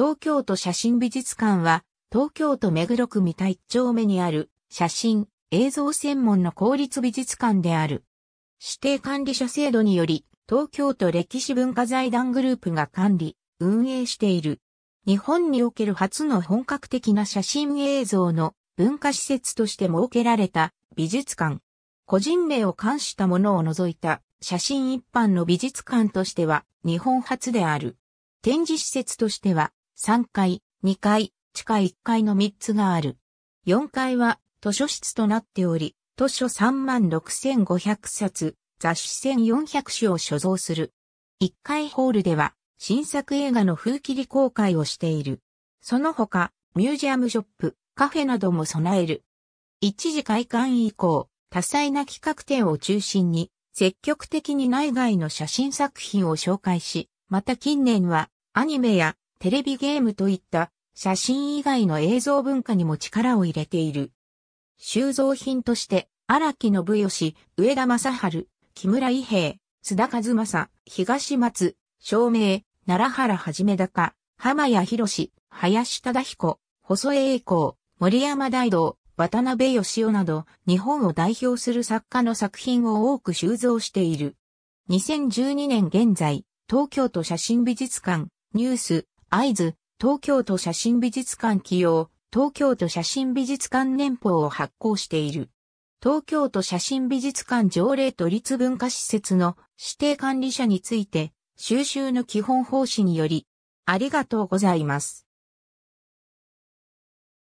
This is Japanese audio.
東京都写真美術館は、東京都目黒区三田一丁目にある写真、映像専門の公立美術館である。指定管理者制度により、東京都歴史文化財団グループが管理、運営している。日本における初の本格的な写真映像の文化施設として設けられた美術館。個人名を冠したものを除いた写真一般の美術館としては日本初である。展示施設としては3階、2階、地下1階の3つがある。4階は図書室となっており、図書36,500冊、雑誌1,400種を所蔵する。1階ホールでは、新作映画の風切り公開をしている。その他、ミュージアムショップ、カフェなども備える。一時開館以降、多彩な企画展を中心に、積極的に内外の写真作品を紹介し、また近年は、アニメやテレビゲームといった写真以外の映像文化にも力を入れている。収蔵品として、荒木信義、上田正春、木村伊兵、津田和正、東松、照明、奈良原はじめ高、浜谷博林忠彦、細江栄光、森山大道、渡辺義雄など、日本を代表する作家の作品を多く収蔵している。2012年現在、東京都写真美術館、ニュース、会津、東京都写真美術館起用、東京都写真美術館年報を発行している。東京都写真美術館条例都立文化施設の指定管理者について、収集の基本方針により、ありがとうございます。